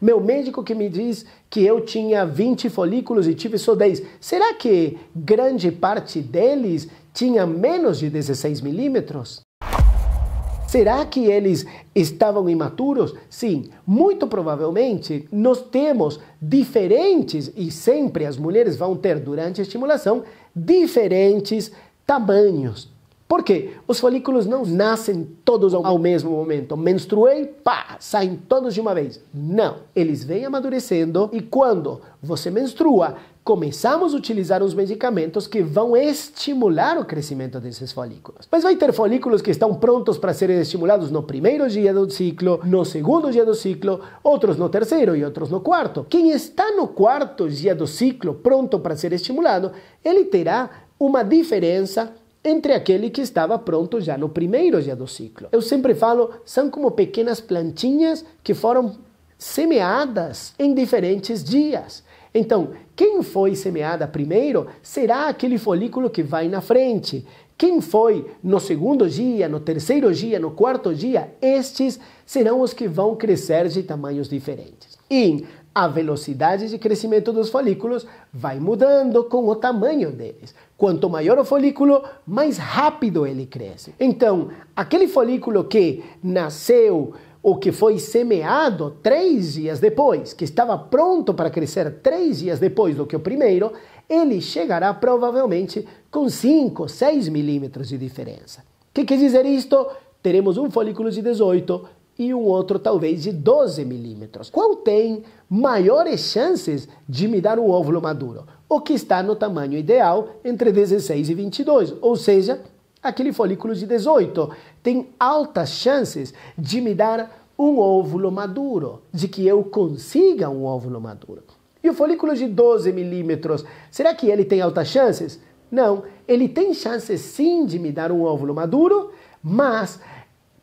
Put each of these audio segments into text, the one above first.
Meu médico que me diz que eu tinha 20 folículos e tive só 10. Será que grande parte deles tinha menos de 16 milímetros? Será que eles estavam imaturos? Sim, muito provavelmente nós temos diferentes, e sempre as mulheres vão ter durante a estimulação, diferentes tamanhos, por quê? Os folículos não nascem todos ao mesmo momento. Menstruei, pá, saem todos de uma vez. Não, eles vêm amadurecendo e quando você menstrua, começamos a utilizar os medicamentos que vão estimular o crescimento desses folículos. Mas vai ter folículos que estão prontos para serem estimulados no primeiro dia do ciclo, no segundo dia do ciclo, outros no terceiro e outros no quarto. Quem está no quarto dia do ciclo, pronto para ser estimulado, ele terá uma diferença entre aquele que estava pronto já no primeiro dia do ciclo. Eu sempre falo, são como pequenas plantinhas que foram semeadas em diferentes dias. Então, quem foi semeada primeiro será aquele folículo que vai na frente. Quem foi no segundo dia, no terceiro dia, no quarto dia, estes serão os que vão crescer de tamanhos diferentes. E a velocidade de crescimento dos folículos vai mudando com o tamanho deles. Quanto maior o folículo, mais rápido ele cresce. Então, aquele folículo que nasceu o que foi semeado três dias depois, que estava pronto para crescer três dias depois do que o primeiro, ele chegará provavelmente com 5, 6 milímetros de diferença. O que quer dizer isto? Teremos um folículo de 18 e um outro talvez de 12 milímetros. Qual tem maiores chances de me dar um óvulo maduro? O que está no tamanho ideal entre 16 e 22, ou seja, aquele folículo de 18 tem altas chances de me dar um óvulo maduro, de que eu consiga um óvulo maduro. E o folículo de 12 milímetros, será que ele tem altas chances? Não, ele tem chances sim de me dar um óvulo maduro, mas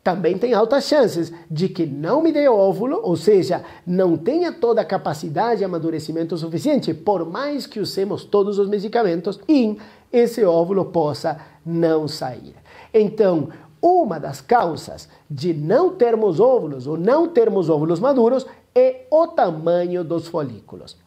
também tem altas chances de que não me dê óvulo, ou seja, não tenha toda a capacidade de amadurecimento suficiente, por mais que usemos todos os medicamentos, e esse óvulo possa não sair. Então, uma das causas de não termos óvulos ou não termos óvulos maduros é o tamanho dos folículos.